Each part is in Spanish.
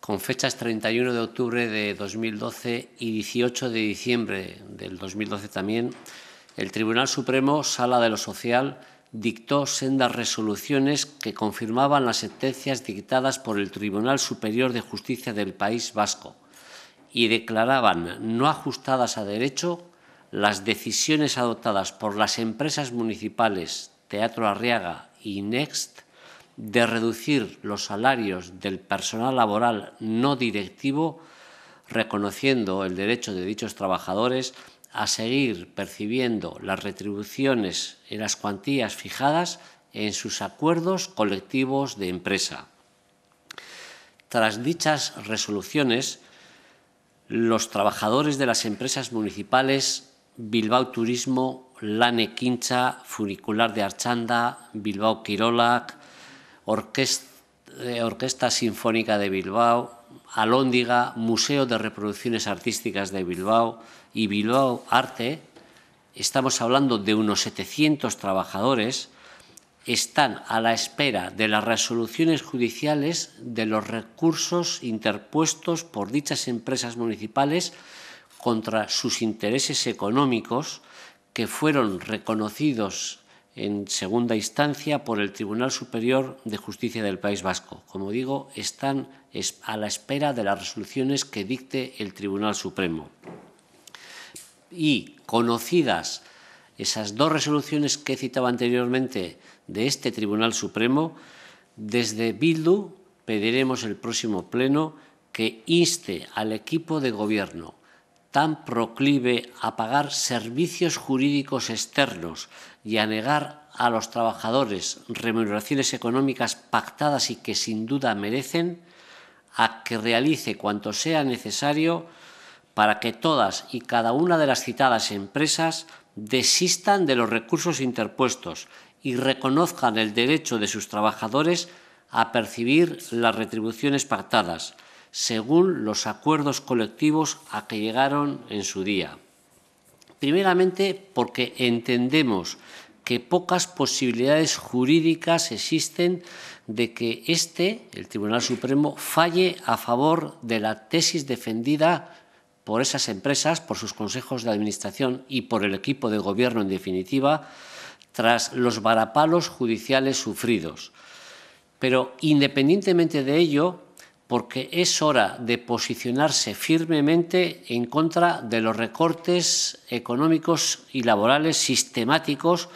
con fechas 31 de octubre de 2012 y 18 de diciembre del 2012 también, el Tribunal Supremo, Sala de lo Social, dictó sendas resoluciones que confirmaban las sentencias dictadas por el Tribunal Superior de Justicia del País Vasco y declaraban no ajustadas a derecho las decisiones adoptadas por las empresas municipales Teatro Arriaga y Next de reducir los salarios del personal laboral no directivo, reconociendo el derecho de dichos trabajadores a seguir percibiendo las retribuciones y las cuantías fijadas en sus acuerdos colectivos de empresa. Tras dichas resoluciones, los trabajadores de las empresas municipales Bilbao Turismo, Lane Quincha, Funicular de Archanda, Bilbao Quirolac, eh, Orquesta, Sinfónica de Bilbao, Alóndiga, Museo de Reproducciones Artísticas de Bilbao y Bilbao Arte, estamos hablando de unos 700 trabajadores, están a la espera de las resoluciones judiciales de los recursos interpuestos por dichas empresas municipales contra sus intereses económicos que fueron reconocidos en segunda instancia por el Tribunal Superior de Justicia del País Vasco. Como digo, están a la espera de las resoluciones que dicte el Tribunal Supremo. Y conocidas esas dos resoluciones que he citado anteriormente de este Tribunal Supremo, desde Bildu pediremos el próximo Pleno que inste al equipo de gobierno tan proclive a pagar servicios jurídicos externos y a negar a los trabajadores remuneraciones económicas pactadas y que sin duda merecen, a que realice cuanto sea necesario para que todas y cada una de las citadas empresas desistan de los recursos interpuestos y reconozcan el derecho de sus trabajadores a percibir las retribuciones pactadas según los acuerdos colectivos a que llegaron en su día. Primeramente, porque entendemos que pocas posibilidades jurídicas existen de que este, el Tribunal Supremo, falle a favor de la tesis defendida por esas empresas, por sus consejos de administración y por el equipo de gobierno en definitiva, tras los varapalos judiciales sufridos. Pero independientemente de ello, porque es hora de posicionarse firmemente en contra de los recortes económicos y laborales sistemáticos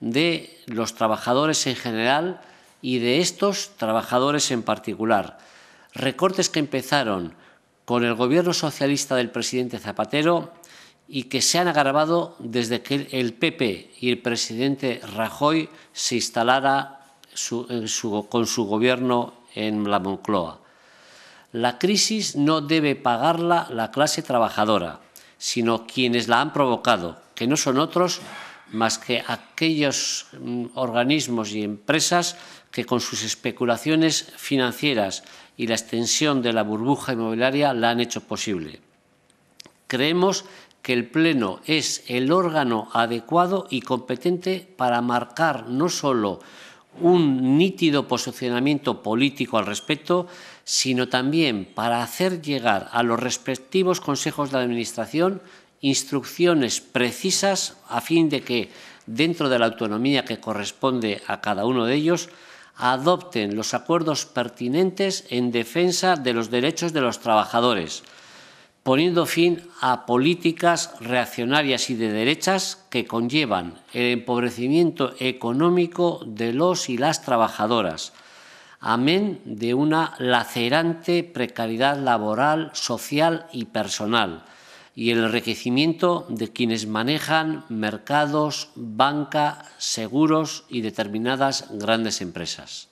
de los trabajadores en general y de estos trabajadores en particular. Recortes que empezaron con el gobierno socialista del presidente Zapatero y que se han agravado desde que el PP y el presidente Rajoy se instalara con su gobierno en la Moncloa. La crisis no debe pagarla la clase trabajadora, sino quienes la han provocado, que no son otros más que aquellos mm, organismos y empresas que con sus especulaciones financieras y la extensión de la burbuja inmobiliaria la han hecho posible. Creemos que el Pleno es el órgano adecuado y competente para marcar no solo un nítido posicionamiento político al respecto, sino también para hacer llegar a los respectivos consejos de Administración instrucciones precisas a fin de que, dentro de la autonomía que corresponde a cada uno de ellos, adopten los acuerdos pertinentes en defensa de los derechos de los trabajadores, poniendo fin a políticas reaccionarias y de derechas que conllevan el empobrecimiento económico de los y las trabajadoras, amén de una lacerante precariedad laboral, social y personal, y el enriquecimiento de quienes manejan mercados, banca, seguros y determinadas grandes empresas.